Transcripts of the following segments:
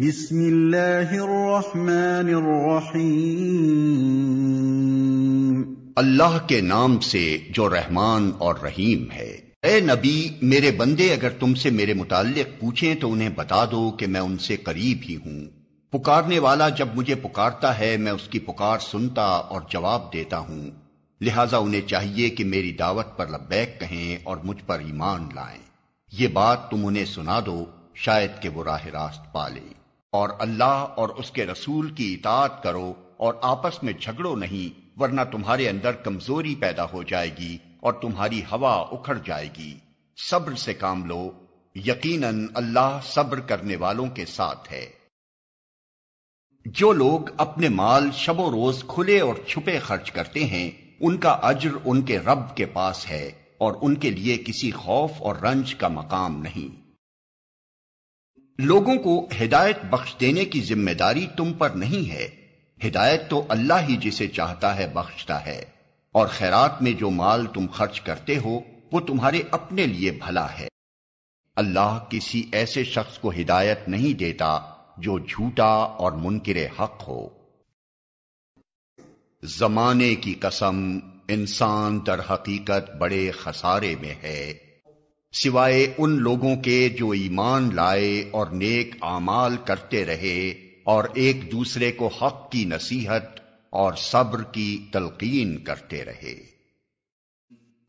بسم अल्लाह के नाम से जो रहमान और रहीम है ए नबी मेरे बंदे अगर तुमसे मेरे मुतालिक पूछें तो उन्हें बता दो कि मैं उनसे करीब ही हूं पुकारने वाला जब मुझे पुकारता है मैं उसकी पुकार सुनता और जवाब देता हूं लिहाजा उन्हें चाहिए कि मेरी दावत पर लब्बैक कहें और मुझ पर ईमान लाएं ये बात तुम उन्हें सुना दो शायद के वो राह रास्त पा ले और अल्लाह और उसके रसूल की इतात करो और आपस में झगड़ो नहीं वरना तुम्हारे अंदर कमजोरी पैदा हो जाएगी और तुम्हारी हवा उखड़ जाएगी सब्र से काम लो यकीनन अल्लाह सब्र करने वालों के साथ है जो लोग अपने माल शबो रोज खुले और छुपे खर्च करते हैं उनका अज्र उनके रब के पास है और उनके लिए किसी खौफ और रंज का मकाम नहीं लोगों को हिदायत बख्श देने की जिम्मेदारी तुम पर नहीं है हिदायत तो अल्लाह ही जिसे चाहता है बख्शता है और खैरात में जो माल तुम खर्च करते हो वो तुम्हारे अपने लिए भला है अल्लाह किसी ऐसे शख्स को हिदायत नहीं देता जो झूठा और मुनकर हक हो जमाने की कसम इंसान दर हकीकत बड़े खसारे में है सिवाय उन लोगों के जो ईमान लाए और नेक आमाल करते रहे और एक दूसरे को हक की नसीहत और सब्र की तलकीन करते रहे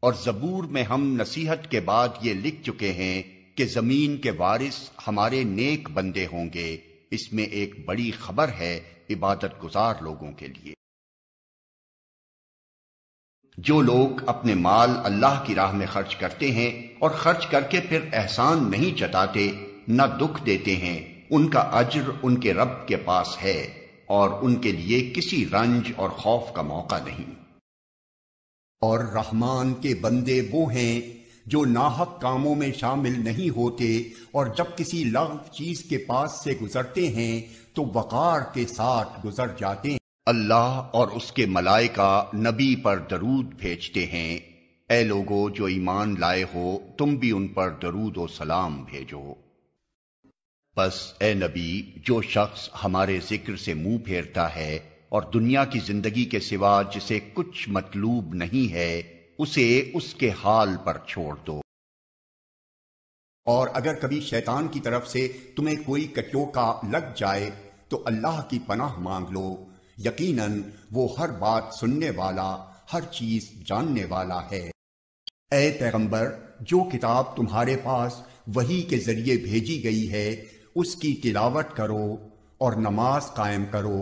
और जबूर में हम नसीहत के बाद ये लिख चुके हैं कि जमीन के वारिस हमारे नेक बंदे होंगे इसमें एक बड़ी खबर है इबादत गुजार लोगों के लिए जो लोग अपने माल अल्लाह की राह में खर्च करते हैं और खर्च करके फिर एहसान नहीं जताते न दुख देते हैं उनका अज्र उनके रब के पास है और उनके लिए किसी रंज और खौफ का मौका नहीं और रहमान के बंदे वो हैं जो नाहक कामों में शामिल नहीं होते और जब किसी लव चीज के पास से गुजरते हैं तो वकार के साथ गुजर जाते हैं अल्लाह और उसके मलायका नबी पर दरूद भेजते हैं ए लोगो जो ईमान लाए हो तुम भी उन पर दरूद और सलाम भेजो बस ए नबी जो शख्स हमारे जिक्र से मुंह फेरता है और दुनिया की जिंदगी के सिवा जिसे कुछ मतलूब नहीं है उसे उसके हाल पर छोड़ दो और अगर कभी शैतान की तरफ से तुम्हें कोई कटोका लग जाए तो अल्लाह की पनाह मांग लो यकीनन वो हर बात सुनने वाला हर चीज जानने वाला है ए पैगंबर जो किताब तुम्हारे पास वही के जरिए भेजी गई है उसकी तिलावत करो और नमाज कायम करो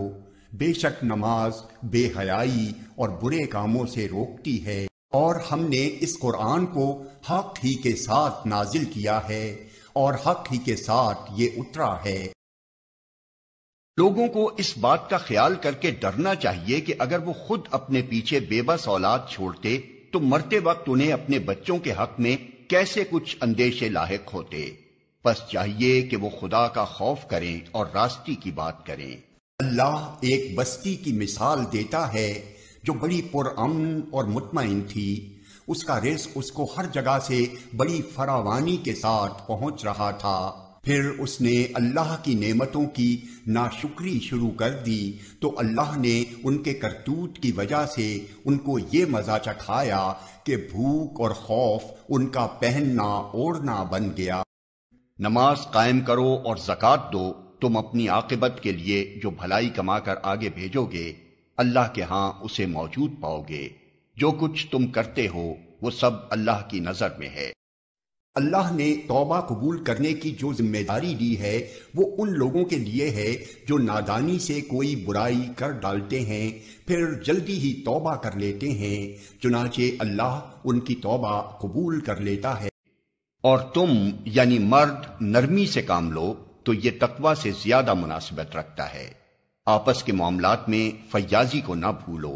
बेशक नमाज बेहयाई और बुरे कामों से रोकती है और हमने इस कुरान को हक ही के साथ नाजिल किया है और हक ही के साथ ये उतरा है लोगों को इस बात का ख्याल करके डरना चाहिए कि अगर वो खुद अपने पीछे बेबस औलाद छोड़ते तो मरते वक्त उन्हें अपने बच्चों के हक में कैसे कुछ अंदेशे लाक होते बस चाहिए कि वो खुदा का खौफ करें और रास्ती की बात करें अल्लाह एक बस्ती की मिसाल देता है जो बड़ी पुरअमन और मुतमिन थी उसका रिस्क उसको हर जगह से बड़ी फरावानी के साथ पहुंच रहा था फिर उसने अल्लाह की नेमतों की नाशुक्री शुरू कर दी तो अल्लाह ने उनके करतूत की वजह से उनको ये मजा चखाया कि भूख और खौफ उनका पहनना ओढ़ना बन गया नमाज कायम करो और जक़ात दो तुम अपनी आकबत के लिए जो भलाई कमाकर आगे भेजोगे अल्लाह के हां उसे मौजूद पाओगे जो कुछ तुम करते हो वो सब अल्लाह की नजर में है अल्लाह ने तोबा कबूल करने की जो जिम्मेदारी दी है वो उन लोगों के लिए है जो नादानी से कोई बुराई कर डालते हैं फिर जल्दी ही तोबा कर लेते हैं चुनाचे अल्लाह उनकी तोबा कबूल कर लेता है और तुम यानी मर्द नरमी से काम लो तो ये तकवा से ज्यादा मुनासिबत रखता है आपस के मामला में फयाजी को ना भूलो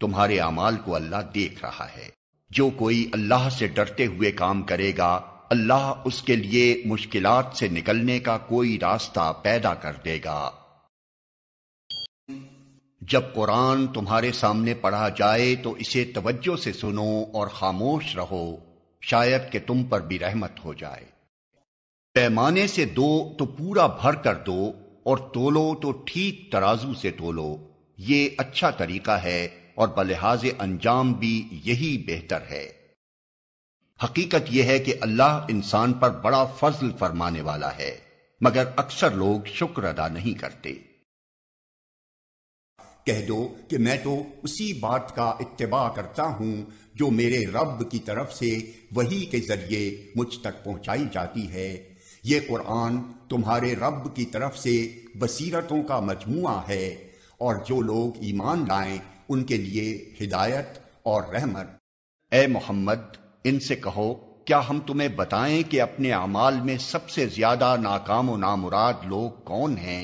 तुम्हारे अमाल को अल्लाह देख रहा है जो कोई अल्लाह से डरते हुए काम करेगा अल्लाह उसके लिए मुश्किल से निकलने का कोई रास्ता पैदा कर देगा जब कुरान तुम्हारे सामने पढ़ा जाए तो इसे तवज्जो से सुनो और खामोश रहो शायद के तुम पर भी रहमत हो जाए पैमाने से दो तो पूरा भर कर दो और तोलो तो ठीक तराजू से तोलो ये अच्छा तरीका है और बलहाज अंजाम भी यही बेहतर है हकीकत यह है कि अल्लाह इंसान पर बड़ा फजल फरमाने वाला है मगर अक्सर लोग शुक्र अदा नहीं करते कह दो कि मैं तो उसी बात का इतबा करता हूं जो मेरे रब की तरफ से वही के जरिए मुझ तक पहुंचाई जाती है ये कुरान तुम्हारे रब की तरफ से बसीरतों का मजमु है और जो लोग ईमान लाएं उनके लिए हिदायत और रहमत ए मोहम्मद इनसे कहो क्या हम तुम्हें बताएं कि अपने अमाल में सबसे ज्यादा नाकाम और नामुराद लोग कौन हैं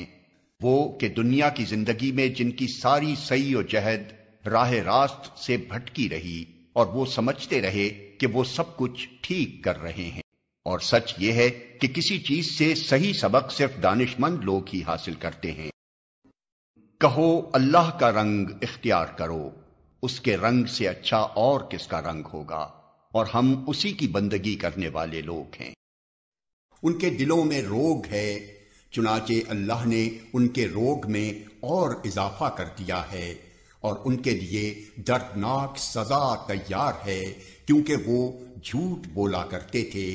वो कि दुनिया की जिंदगी में जिनकी सारी सही और जहद राह रास्त से भटकी रही और वो समझते रहे कि वो सब कुछ ठीक कर रहे हैं और सच यह है कि किसी चीज से सही सबक सिर्फ दानिशमंद लोग ही हासिल करते हैं कहो अल्लाह का रंग इख्तियार करो उसके रंग से अच्छा और किसका रंग होगा और हम उसी की बंदगी करने वाले लोग हैं उनके दिलों में रोग है चुनाचे अल्लाह ने उनके रोग में और इजाफा कर दिया है और उनके लिए दर्दनाक सजा तैयार है क्योंकि वो झूठ बोला करते थे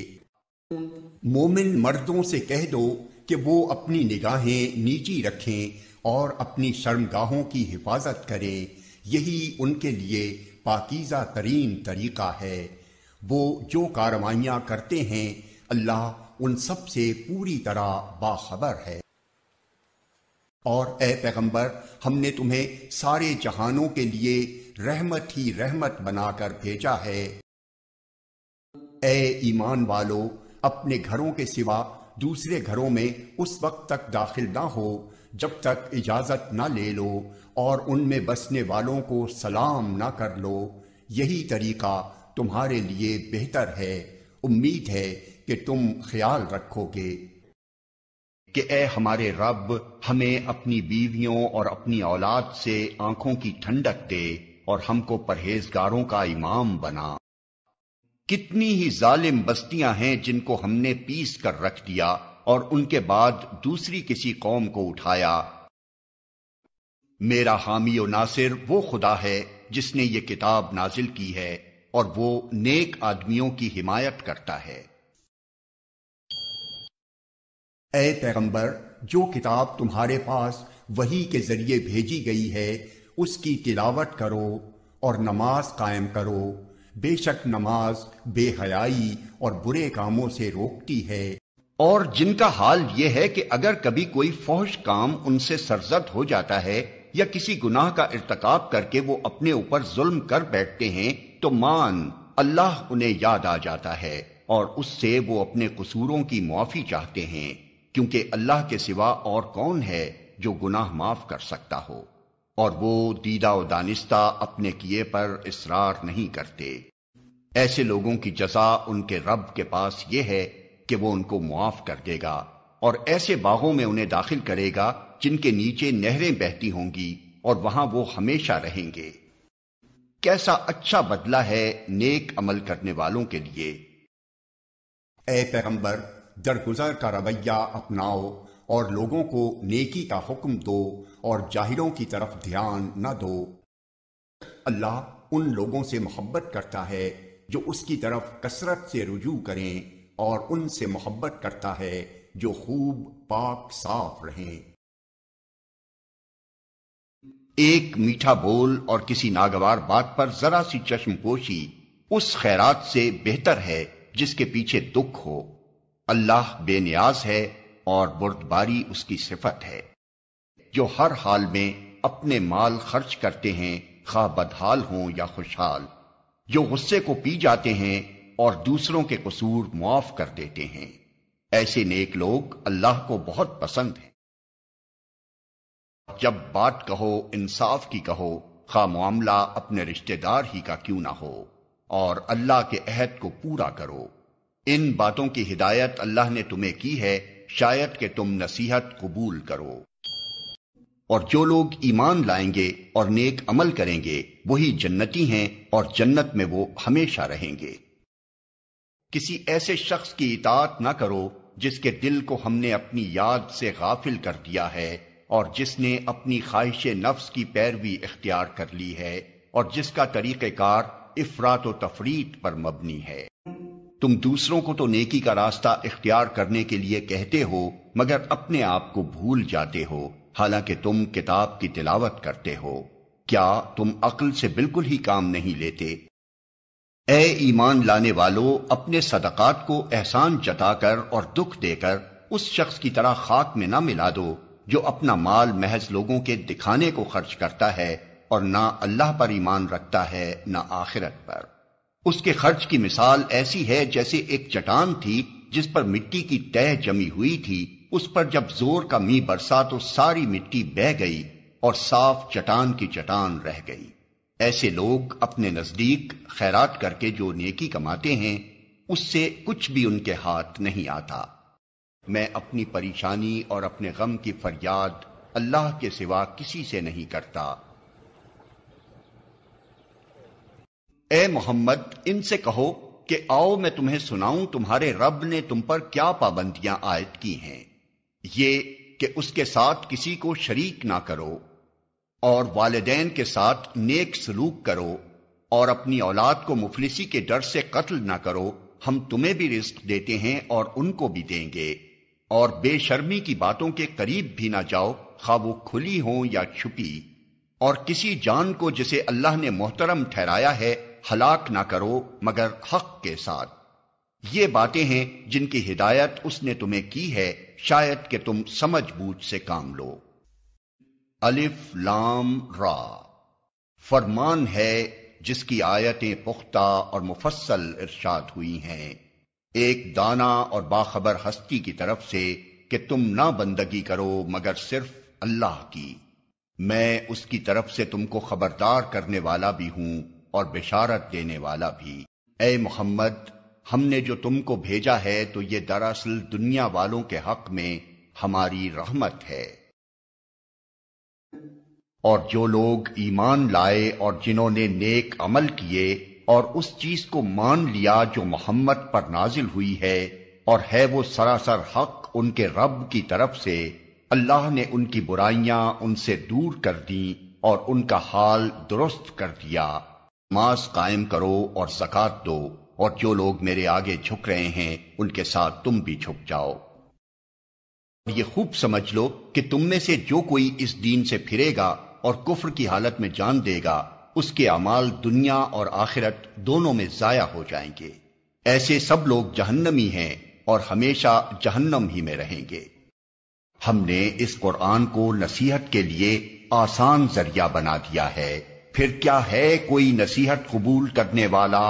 मोमिन मर्दों से कह दो कि वो अपनी निगाहें नीची रखें और अपनी शर्मगाहों की हिफाजत करें यही उनके लिए पाकिजा तरीन तरीका है वो जो कार्रवाइयाँ करते हैं अल्लाह उन सब से पूरी तरह बाखबर है और ए पैगंबर हमने तुम्हें सारे जहानों के लिए रहमत ही रहमत बनाकर भेजा है ए ईमान वालो अपने घरों के सिवा दूसरे घरों में उस वक्त तक दाखिल ना हो जब तक इजाजत ना ले लो और उनमें बसने वालों को सलाम ना कर लो यही तरीका तुम्हारे लिए बेहतर है उम्मीद है कि तुम ख्याल रखोगे कि ए हमारे रब हमें अपनी बीवियों और अपनी औलाद से आंखों की ठंडक दे और हमको परहेजगारों का इमाम बना कितनी ही जालिम बस्तियां हैं जिनको हमने पीस कर रख दिया और उनके बाद दूसरी किसी कौम को उठाया मेरा हामी और नासिर वो खुदा है जिसने ये किताब नाजिल की है और वो नेक आदमियों की हिमायत करता है ए पैगंबर जो किताब तुम्हारे पास वही के जरिए भेजी गई है उसकी तिलावत करो और नमाज कायम करो बेशक नमाज बेहयाई और बुरे कामों से रोकती है और जिनका हाल यह है कि अगर कभी कोई फौज काम उनसे सरजद हो जाता है या किसी गुनाह का इरतकाब करके वो अपने ऊपर जुल्म कर बैठते हैं तो मान अल्लाह उन्हें याद आ जाता है और उससे वो अपने कसूरों की मुआफी चाहते हैं क्योंकि अल्लाह के सिवा और कौन है जो गुनाह माफ कर सकता हो और वो दीदा दानिस्ता अपने किए पर इसरार नहीं करते ऐसे लोगों की जजा उनके रब के पास ये है कि वो उनको मुआफ कर देगा और ऐसे बागों में उन्हें दाखिल करेगा जिनके नीचे नहरें बहती होंगी और वहां वो हमेशा रहेंगे कैसा अच्छा बदला है नेक अमल करने वालों के लिए ए पैगंबर दरगुजर का रवैया अपनाओ और लोगों को नेकी का हुक्म दो और जाहिरों की तरफ ध्यान न दो अल्लाह उन लोगों से मोहब्बत करता है जो उसकी तरफ कसरत से रुजू करें और उनसे मोहब्बत करता है जो खूब पाक साफ रहें एक मीठा बोल और किसी नागवार बात पर जरा सी चश्मपोशी उस खैरात से बेहतर है जिसके पीछे दुख हो अल्लाह बेनियाज है और बुर्दबारी उसकी सिफत है जो हर हाल में अपने माल खर्च करते हैं खा बदहाल हों या खुशहाल जो गुस्से को पी जाते हैं और दूसरों के कसूर मुआफ कर देते हैं ऐसे नेक लोग अल्लाह को बहुत पसंद है जब बात कहो इंसाफ की कहो खा मामला अपने रिश्तेदार ही का क्यों ना हो और अल्लाह के अहद को पूरा करो इन बातों की हिदायत अल्लाह ने तुम्हें की है शायद के तुम नसीहत कबूल करो और जो लोग ईमान लाएंगे और नेक अमल करेंगे वही जन्नती हैं और जन्नत में वो हमेशा रहेंगे किसी ऐसे शख्स की इतात ना करो जिसके दिल को हमने अपनी याद से गाफिल कर दिया है और जिसने अपनी ख्वाहिश नफ्स की पैरवी इख्तियार कर ली है और जिसका तरीक़ार इफरात तफरीत पर मबनी है तुम दूसरों को तो नेकी का रास्ता इख्तियार करने के लिए कहते हो मगर अपने आप को भूल जाते हो हालांकि तुम किताब की तिलावत करते हो क्या तुम अक्ल से बिल्कुल ही काम नहीं लेते ए ईमान लाने वालों अपने सदकात को एहसान जताकर और दुख देकर उस शख्स की तरह खाक में ना मिला दो जो अपना माल महज लोगों के दिखाने को खर्च करता है और ना अल्लाह पर ईमान रखता है ना आखिरत पर उसके खर्च की मिसाल ऐसी है जैसे एक चटान थी जिस पर मिट्टी की तह जमी हुई थी उस पर जब जोर का मी बरसा तो सारी मिट्टी बह गई और साफ चटान की चटान रह गई ऐसे लोग अपने नजदीक खैरात करके जो नेकी कमाते हैं उससे कुछ भी उनके हाथ नहीं आता मैं अपनी परेशानी और अपने गम की फरियाद अल्लाह के सिवा किसी से नहीं करता ए मोहम्मद इनसे कहो कि आओ मैं तुम्हें सुनाऊं तुम्हारे रब ने तुम पर क्या पाबंदियां आयद की हैं ये कि उसके साथ किसी को शरीक ना करो और वालदेन के साथ नेक सलूक करो और अपनी औलाद को मुफलिसी के डर से कत्ल ना करो हम तुम्हें भी रिस्क देते हैं और उनको भी देंगे और बेशर्मी की बातों के करीब भी ना जाओ खा वो खुली हो या छुपी और किसी जान को जिसे अल्लाह ने मोहतरम ठहराया है हलाक ना करो मगर हक के साथ ये बातें हैं जिनकी हिदायत उसने तुम्हें की है शायद कि तुम समझ बूझ से काम लो अलिफ लाम रा फरमान है जिसकी आयतें पुख्ता और मुफस्सल इर्शाद हुई हैं एक दाना और बाखबर हस्ती की तरफ से कि तुम ना बंदगी करो मगर सिर्फ अल्लाह की मैं उसकी तरफ से तुमको खबरदार करने वाला भी हूं और बिशारत देने वाला भी ए मोहम्मद हमने जो तुमको भेजा है तो ये दरअसल दुनिया वालों के हक में हमारी रहमत है और जो लोग ईमान लाए और जिन्होंने नेक अमल किए और उस चीज को मान लिया जो मोहम्मद पर नाजिल हुई है और है वो सरासर हक उनके रब की तरफ से अल्लाह ने उनकी बुराइयां उनसे दूर कर दी और उनका हाल दुरुस्त कर दिया मास कायम करो और जक़ात दो और जो लोग मेरे आगे झुक रहे हैं उनके साथ तुम भी झुक जाओ ये खूब समझ लो कि तुम में से जो कोई इस दीन से फिरेगा और कुफर की हालत में जान देगा उसके अमाल दुनिया और आखिरत दोनों में जाया हो जाएंगे ऐसे सब लोग जहन्नमी हैं और हमेशा जहन्नम ही में रहेंगे हमने इस कुरान को नसीहत के लिए आसान जरिया बना दिया है फिर क्या है कोई नसीहत कबूल करने वाला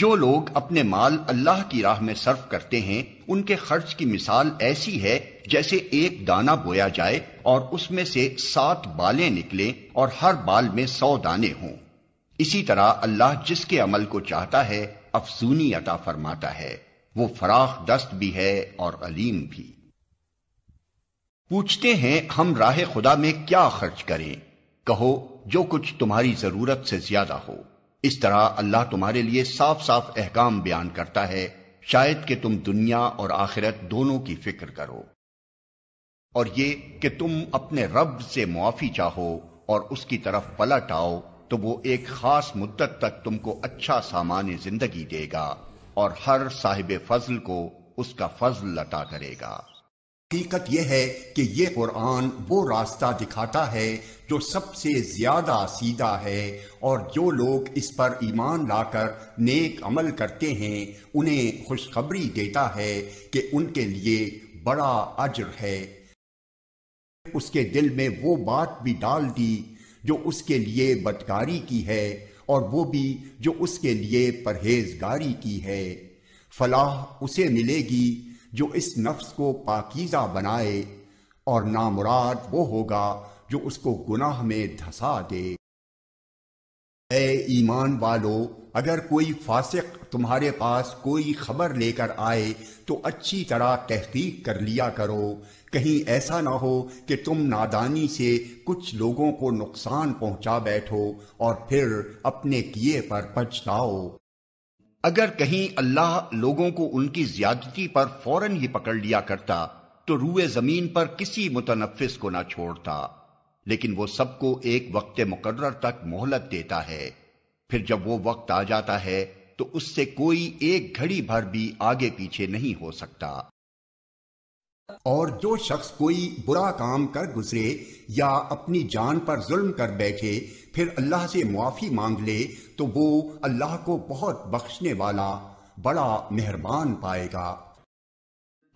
जो लोग अपने माल अल्लाह की राह में सर्व करते हैं उनके खर्च की मिसाल ऐसी है जैसे एक दाना बोया जाए और उसमें से सात बालें निकले और हर बाल में सौ दाने हों इसी तरह अल्लाह जिसके अमल को चाहता है अफसूनी अता फरमाता है वो फराख दस्त भी है और अलीम भी पूछते हैं हम राह खुदा में क्या खर्च करें कहो जो कुछ तुम्हारी जरूरत से ज्यादा हो इस तरह अल्लाह तुम्हारे लिए साफ साफ अहकाम बयान करता है शायद कि तुम दुनिया और आखिरत दोनों की फिक्र करो और ये कि तुम अपने रब से मुआफी चाहो और उसकी तरफ पलट आओ तो वो एक खास मुद्दत तक तुमको अच्छा सामान्य जिंदगी देगा और हर साहिब फजल को उसका फजल लता करेगा हकीकत यह है कि यह कुरान वो रास्ता दिखाता है जो सबसे ज़्यादा सीधा है और जो लोग इस पर ईमान लाकर नेक अमल करते हैं उन्हें खुशखबरी देता है कि उनके लिए बड़ा अज्र है उसके दिल में वो बात भी डाल दी जो उसके लिए बदकारी की है और वो भी जो उसके लिए परहेजगारी की है फलाह उसे मिलेगी जो इस नफ्स को पाकीज़ा बनाए और नामुराद वो होगा जो उसको गुनाह में धंसा दे ए ईमान वालो अगर कोई फासिक तुम्हारे पास कोई खबर लेकर आए तो अच्छी तरह तहकीक कर लिया करो कहीं ऐसा ना हो कि तुम नादानी से कुछ लोगों को नुकसान पहुंचा बैठो और फिर अपने किए पर पछताओ अगर कहीं अल्लाह लोगों को उनकी ज्यादती पर फौरन ही पकड़ लिया करता तो रूए जमीन पर किसी मुतनफिस को ना छोड़ता लेकिन वो सबको एक वक्त मुकर्र तक मोहलत देता है फिर जब वो वक्त आ जाता है तो उससे कोई एक घड़ी भर भी आगे पीछे नहीं हो सकता और जो शख्स कोई बुरा काम कर गुजरे या अपनी जान पर जुल्म कर बैठे फिर अल्लाह से मुआफ़ी मांग ले तो वो अल्लाह को बहुत बख्शने वाला बड़ा मेहरबान पाएगा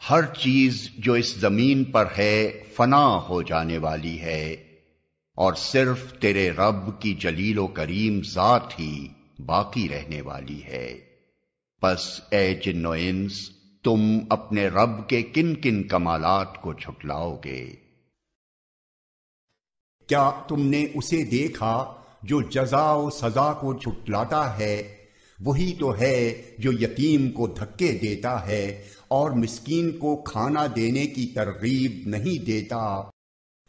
हर चीज जो इस जमीन पर है फना हो जाने वाली है और सिर्फ तेरे रब की जलीलो करीम जात ही बाकी रहने वाली है बस ए जिन्नोइंस तुम अपने रब के किन किन कमालात को छुटलाओगे क्या तुमने उसे देखा जो जजा व सजा को छुटलाता है वही तो है जो यतीम को धक्के देता है और मिस्कीन को खाना देने की तरगीब नहीं देता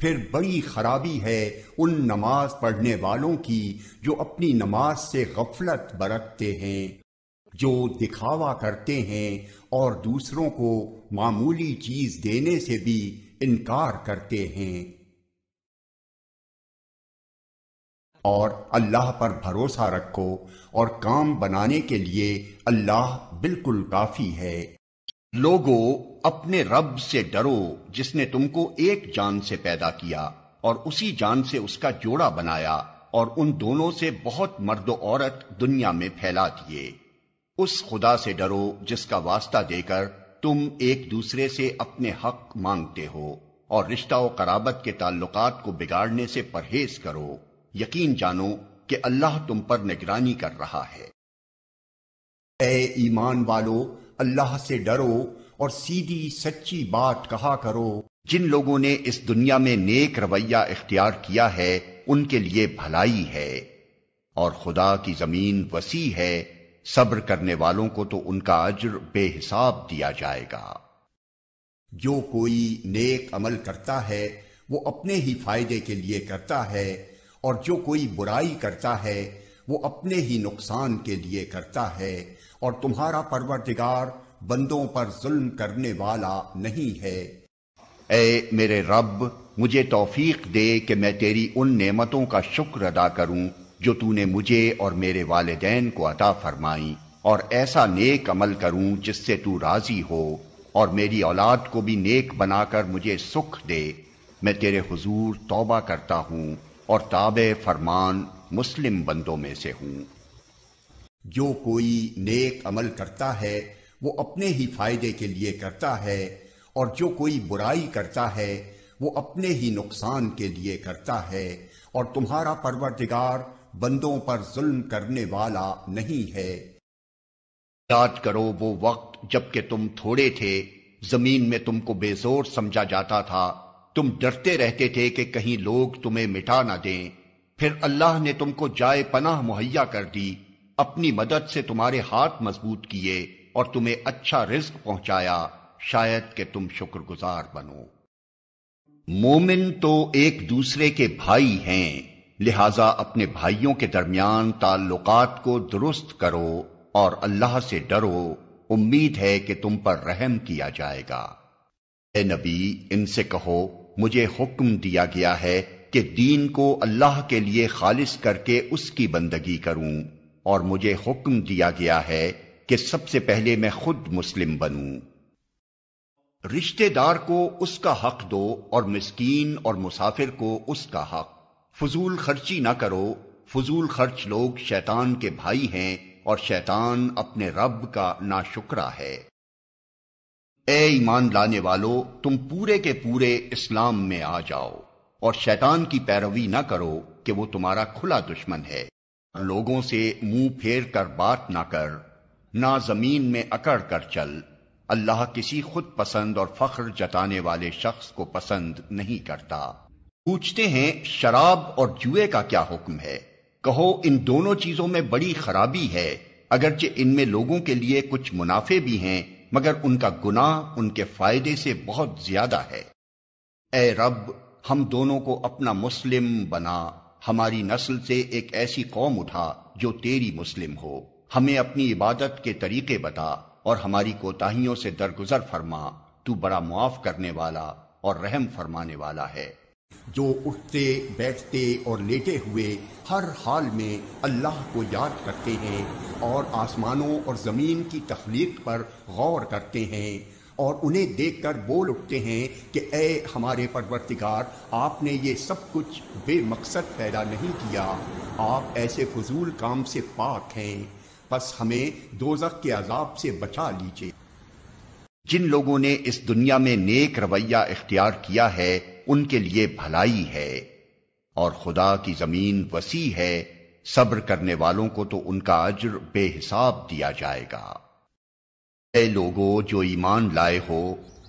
फिर बड़ी खराबी है उन नमाज पढ़ने वालों की जो अपनी नमाज से गफलत बरतते हैं जो दिखावा करते हैं और दूसरों को मामूली चीज देने से भी इनकार करते हैं और अल्लाह पर भरोसा रखो और काम बनाने के लिए अल्लाह बिल्कुल काफी है लोगो अपने रब से डरो जिसने तुमको एक जान से पैदा किया और उसी जान से उसका जोड़ा बनाया और उन दोनों से बहुत मर्द औरत दुनिया में फैला दिए उस खुदा से डरो जिसका वास्ता देकर तुम एक दूसरे से अपने हक मांगते हो और रिश्ता और कराबत के ताल्लुकात को बिगाड़ने से परहेज करो यकीन जानो कि अल्लाह तुम पर निगरानी कर रहा है ए ईमान वालो अल्लाह से डरो और सीधी सच्ची बात कहा करो जिन लोगों ने इस दुनिया में नेक रवैया इख्तियार किया है उनके लिए भलाई है और खुदा की जमीन वसी है सब्र करने वालों को तो उनका अज्र बेहिसाब दिया जाएगा जो कोई नेक अमल करता है वो अपने ही फायदे के लिए करता है और जो कोई बुराई करता है वो अपने ही नुकसान के लिए करता है और तुम्हारा परवरदिगार बंदों पर जुल्म करने वाला नहीं है ए मेरे रब मुझे तौफीक दे कि मैं तेरी उन नेमतों का शुक्र अदा करूं जो तूने मुझे और मेरे वालदेन को अता फरमाई और ऐसा नेक अमल करूं जिससे तू राजी हो और मेरी औलाद को भी नेक बनाकर मुझे सुख दे मैं तेरे हुजूर तौबा करता हूं और ताब फरमान मुस्लिम बंदों में से हूं जो कोई नेक अमल करता है वो अपने ही फायदे के लिए करता है और जो कोई बुराई करता है वो अपने ही नुकसान के लिए करता है और तुम्हारा परवरदिगार बंदों पर जुल्म करने वाला नहीं है याद करो वो वक्त जबकि तुम थोड़े थे जमीन में तुमको बेजोर समझा जाता था तुम डरते रहते थे कि कहीं लोग तुम्हें मिटा ना दें फिर अल्लाह ने तुमको जाए पनाह मुहैया कर दी अपनी मदद से तुम्हारे हाथ मजबूत किए और तुम्हें अच्छा रिस्क पहुंचाया शायद कि तुम शुक्रगुजार बनो मोमिन तो एक दूसरे के भाई हैं लिहाजा अपने भाइयों के दरमियान ताल्लुकात को दुरुस्त करो और अल्लाह से डरो उम्मीद है कि तुम पर रहम किया जाएगा ए नबी इनसे कहो मुझे हुक्म दिया गया है कि दीन को अल्लाह के लिए खालिश करके उसकी बंदगी करूं और मुझे हुक्म दिया गया है कि सबसे पहले मैं खुद मुस्लिम बनूं रिश्तेदार को उसका हक दो और मिस्कीन और मुसाफिर को उसका हक फजूल खर्ची ना करो फजूल खर्च लोग शैतान के भाई हैं और शैतान अपने रब का ना शुक्रा है ए ईमान लाने वालों तुम पूरे के पूरे इस्लाम में आ जाओ और शैतान की पैरवी ना करो कि वो तुम्हारा खुला दुश्मन है लोगों से मुंह फेर कर बात ना कर ना जमीन में अकड़ कर चल अल्लाह किसी खुद पसंद और फख्र जताने वाले शख्स को पसंद नहीं करता पूछते हैं शराब और जुए का क्या हुक्म है कहो इन दोनों चीजों में बड़ी खराबी है अगरचे इनमें लोगों के लिए कुछ मुनाफे भी हैं मगर उनका गुनाह उनके फायदे से बहुत ज्यादा है ए रब हम दोनों को अपना मुस्लिम बना हमारी नस्ल से एक ऐसी कौम उठा जो तेरी मुस्लिम हो हमें अपनी इबादत के तरीके बता और हमारी कोताहियों से दरगुजर फरमा तू बड़ा मुआफ करने वाला और रहम फरमाने वाला है जो उठते बैठते और लेटे हुए हर हाल में अल्लाह को याद करते हैं और आसमानों और ज़मीन की तख्लीक पर गौर करते हैं और उन्हें देखकर बोल उठते हैं कि ए हमारे परवरतिकार आपने ये सब कुछ बेमकसद पैदा नहीं किया आप ऐसे फजूल काम से पाक हैं बस हमें दोजक के अजाब से बचा लीजिए जिन लोगों ने इस दुनिया में नेक रवैया इख्तियार किया है उनके लिए भलाई है और खुदा की जमीन वसी है सब्र करने वालों को तो उनका अज्र बेहिसाब दिया जाएगा ऐ लोगों जो ईमान लाए हो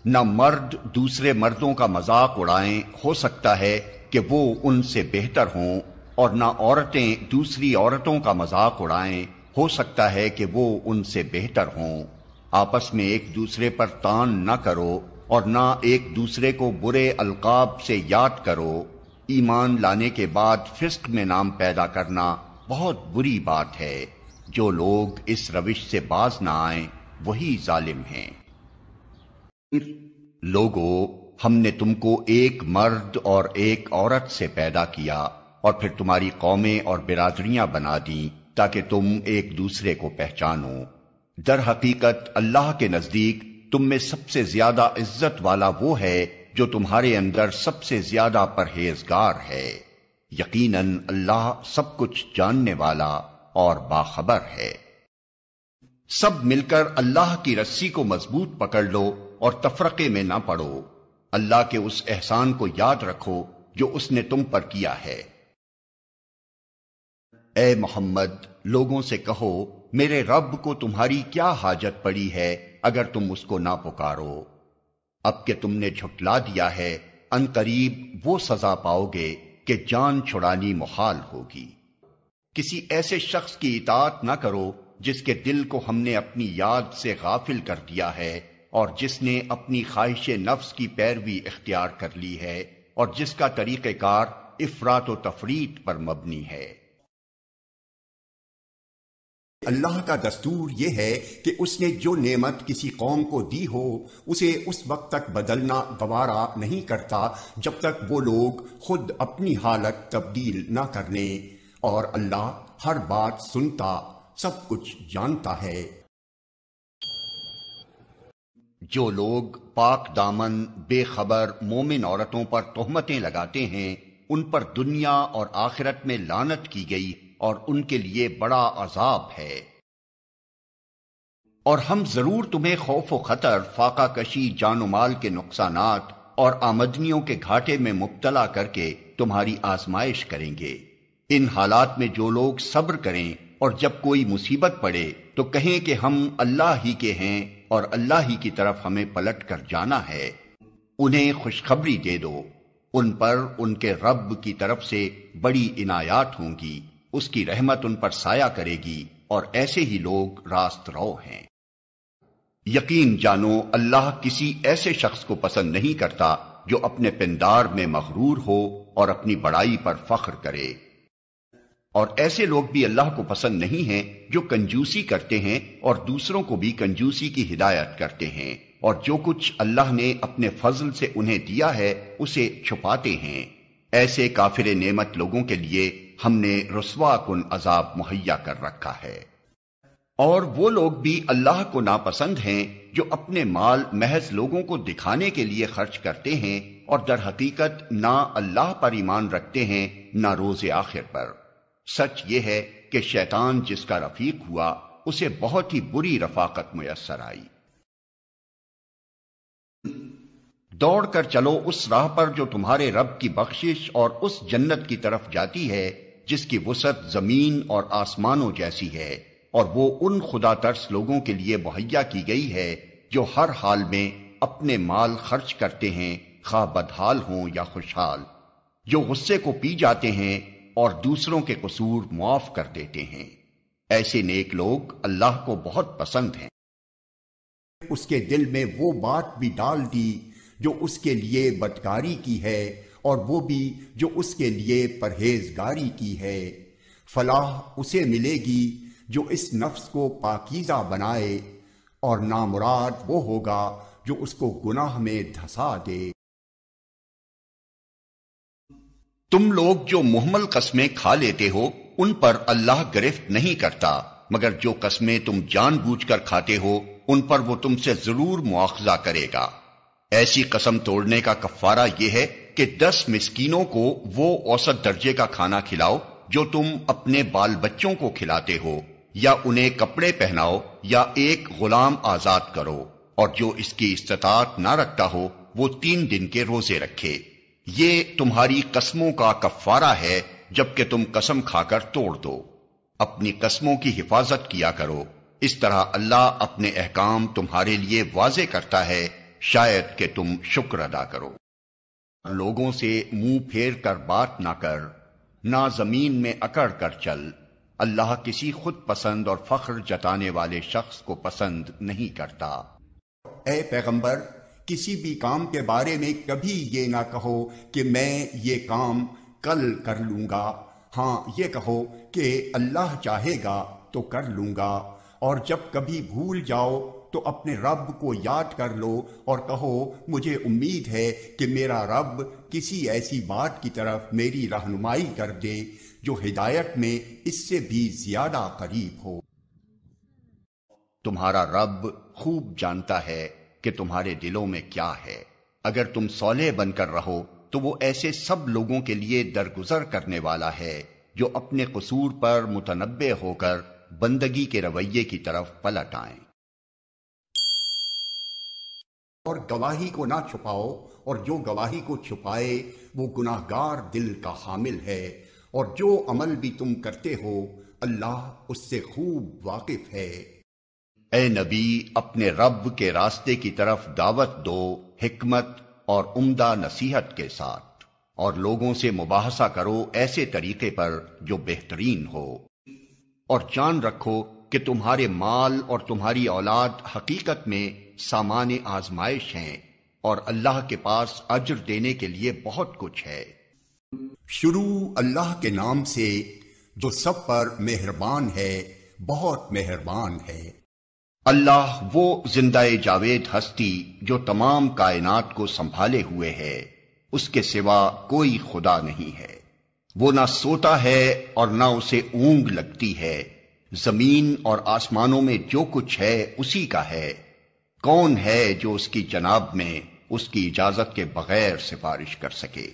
न मर्द दूसरे मर्दों का मजाक उड़ाएं हो सकता है कि वो उनसे बेहतर हों और ना औरतें दूसरी औरतों का मजाक उड़ाएं हो सकता है कि वो उनसे बेहतर हों आपस में एक दूसरे पर तान ना करो और ना एक दूसरे को बुरे अलकाब से याद करो ईमान लाने के बाद फिस्क में नाम पैदा करना बहुत बुरी बात है जो लोग इस रविश से बाज ना आए वही जालिम हैं लोगो हमने तुमको एक मर्द और एक औरत से पैदा किया और फिर तुम्हारी कौमें और बिरादरियां बना दी ताकि तुम एक दूसरे को पहचानो दर हकीकत अल्लाह के नजदीक तुम में सबसे ज्यादा इज्जत वाला वो है जो तुम्हारे अंदर सबसे ज्यादा परहेजगार है यकीनन अल्लाह सब कुछ जानने वाला और बाखबर है सब मिलकर अल्लाह की रस्सी को मजबूत पकड़ लो और तफरके में ना पड़ो अल्लाह के उस एहसान को याद रखो जो उसने तुम पर किया है ए मोहम्मद लोगों से कहो मेरे रब को तुम्हारी क्या हाजत पड़ी है अगर तुम उसको ना पुकारो अब के तुमने झुटला दिया है अनकरीब वो सजा पाओगे कि जान छुड़ानी मुहाल होगी किसी ऐसे शख्स की इतात ना करो जिसके दिल को हमने अपनी याद से गाफिल कर दिया है और जिसने अपनी ख्वाहिश नफ्स की पैरवी इख्तियार कर ली है और जिसका तरीक़ेकार इफरात व तफरीत पर मबनी है अल्लाह का दस्तूर यह है कि उसने जो नेमत किसी कौम को दी हो उसे उस वक्त तक बदलना गवारा नहीं करता जब तक वो लोग खुद अपनी हालत तब्दील ना कर लें और अल्लाह हर बात सुनता सब कुछ जानता है जो लोग पाक दामन बेखबर मोमिन औरतों पर तोहमतें लगाते हैं उन पर दुनिया और आखिरत में लानत की गई और उनके लिए बड़ा अजाब है और हम जरूर तुम्हें खौफ व खतर फाका कशी जानो माल के नुकसान और आमदनियों के घाटे में मुबतला करके तुम्हारी आजमाइश करेंगे इन हालात में जो लोग सब्र करें और जब कोई मुसीबत पड़े तो कहें कि हम अल्लाह ही के हैं और अल्लाह ही की तरफ हमें पलट कर जाना है उन्हें खुशखबरी दे दो उन पर उनके रब की तरफ से बड़ी इनायात होंगी उसकी रहमत उन पर साया करेगी और ऐसे ही लोग रास्त रो हैं यकीन जानो अल्लाह किसी ऐसे शख्स को पसंद नहीं करता जो अपने पिंदार में मगरूर हो और अपनी बड़ाई पर फख्र करे और ऐसे लोग भी अल्लाह को पसंद नहीं हैं जो कंजूसी करते हैं और दूसरों को भी कंजूसी की हिदायत करते हैं और जो कुछ अल्लाह ने अपने फजल से उन्हें दिया है उसे छुपाते हैं ऐसे काफिर नेमत लोगों के लिए हमने रसवा कन अजाब मुहैया कर रखा है और वो लोग भी अल्लाह को नापसंद हैं जो अपने माल महज लोगों को दिखाने के लिए खर्च करते हैं और दर हकीकत ना अल्लाह पर ईमान रखते हैं ना रोजे आखिर पर सच यह है कि शैतान जिसका रफीक हुआ उसे बहुत ही बुरी रफाकत मयसर आई दौड़कर चलो उस राह पर जो तुम्हारे रब की बख्शिश और उस जन्नत की तरफ जाती है जिसकी वसत जमीन और आसमानों जैसी है और वो उन खुदा तर्स लोगों के लिए मुहैया की गई है जो हर हाल में अपने माल खर्च करते हैं खा बदहाल हों या खुशहाल जो गुस्से को पी जाते हैं और दूसरों के कसूर मुआफ कर देते हैं ऐसे नेक लोग अल्लाह को बहुत पसंद हैं उसके दिल में वो बात भी डाल दी जो उसके लिए बदकारी की है और वो भी जो उसके लिए परहेजगारी की है फलाह उसे मिलेगी जो इस नफ्स को पाकीज़ा बनाए और नामुराद वो होगा जो उसको गुनाह में धसा दे तुम लोग जो मुहमल कस्में खा लेते हो उन पर अल्लाह गिरफ्त नहीं करता मगर जो कस्में तुम जानबूझकर खाते हो उन पर वो तुमसे जरूर मुआवजा करेगा ऐसी कसम तोड़ने का कफारा यह है कि दस मिस्कीनों को वो औसत दर्जे का खाना खिलाओ जो तुम अपने बाल बच्चों को खिलाते हो या उन्हें कपड़े पहनाओ या एक गुलाम आजाद करो और जो इसकी इस्तात ना रखता हो वो तीन दिन के रोजे रखे ये तुम्हारी कस्मों का कफारा है जबकि तुम कसम खाकर तोड़ दो अपनी कस्मों की हिफाजत किया करो इस तरह अल्लाह अपने अहकाम तुम्हारे लिए वाजे करता है शायद कि तुम शुक्र अदा करो लोगों से मुंह फेर कर बात ना कर ना जमीन में अकड़ कर चल अल्लाह किसी खुद पसंद और फख्र जताने वाले शख्स को पसंद नहीं करता ए पैगंबर किसी भी काम के बारे में कभी ये ना कहो कि मैं ये काम कल कर लूंगा हाँ ये कहो कि अल्लाह चाहेगा तो कर लूंगा और जब कभी भूल जाओ तो अपने रब को याद कर लो और कहो मुझे उम्मीद है कि मेरा रब किसी ऐसी बात की तरफ मेरी रहनुमाई कर दे जो हिदायत में इससे भी ज्यादा करीब हो तुम्हारा रब खूब जानता है कि तुम्हारे दिलों में क्या है अगर तुम सौले बनकर रहो तो वो ऐसे सब लोगों के लिए दरगुजर करने वाला है जो अपने कसूर पर मुतनबे होकर बंदगी के रवैये की तरफ पलट आएं और गवाही को ना छुपाओ और जो गवाही को छुपाए वो गुनाहगार दिल का हामिल है और जो अमल भी तुम करते हो अल्लाह उससे खूब वाकिफ है ए नबी अपने रब के रास्ते की तरफ दावत दो हिकमत और उम्दा नसीहत के साथ और लोगों से मुबाहसा करो ऐसे तरीके पर जो बेहतरीन हो और जान रखो कि तुम्हारे माल और तुम्हारी औलाद हकीकत में सामान्य आजमाइश हैं और अल्लाह के पास अजर देने के लिए बहुत कुछ है शुरू अल्लाह के नाम से जो सब पर मेहरबान है बहुत मेहरबान है अल्लाह वो जिंदा जावेद हस्ती जो तमाम कायनात को संभाले हुए है उसके सिवा कोई खुदा नहीं है वो ना सोता है और ना उसे ऊंग लगती है जमीन और आसमानों में जो कुछ है उसी का है कौन है जो उसकी जनाब में उसकी इजाजत के बगैर सिफारिश कर सके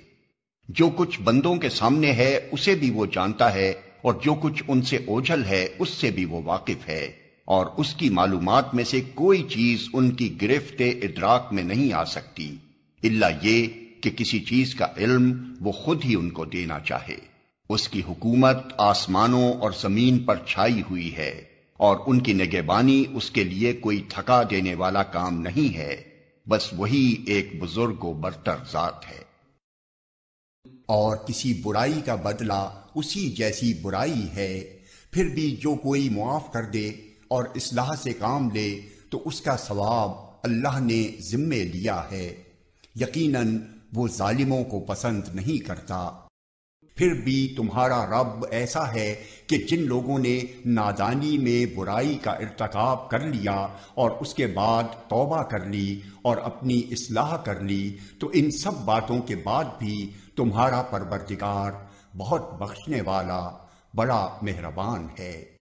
जो कुछ बंदों के सामने है उसे भी वो जानता है और जो कुछ उनसे ओझल है उससे भी वो वाकिफ है और उसकी मालूम में से कोई चीज उनकी गिरफ्त इदराक में नहीं आ सकती इल्ला ये कि किसी चीज का इल्म वो खुद ही उनको देना चाहे उसकी हुकूमत आसमानों और जमीन पर छाई हुई है और उनकी निगेबानी उसके लिए कोई थका देने वाला काम नहीं है बस वही एक बुजुर्ग बरतर जात है और किसी बुराई का बदला उसी जैसी बुराई है फिर भी जो कोई मुआफ कर दे और इसलाह से काम ले तो उसका सवाब अल्लाह ने जिम्मे लिया है यकीनन वो जालिमों को पसंद नहीं करता फिर भी तुम्हारा रब ऐसा है कि जिन लोगों ने नादानी में बुराई का इरतक कर लिया और उसके बाद तौबा कर ली और अपनी असलाह कर ली तो इन सब बातों के बाद भी तुम्हारा परवरदिगार बहुत बख्शने वाला बड़ा मेहरबान है